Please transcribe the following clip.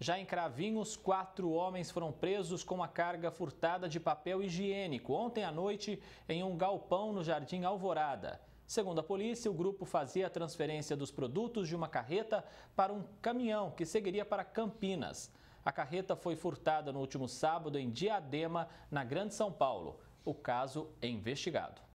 Já em Cravinhos, quatro homens foram presos com a carga furtada de papel higiênico ontem à noite em um galpão no Jardim Alvorada. Segundo a polícia, o grupo fazia a transferência dos produtos de uma carreta para um caminhão que seguiria para Campinas. A carreta foi furtada no último sábado em Diadema, na Grande São Paulo. O caso é investigado.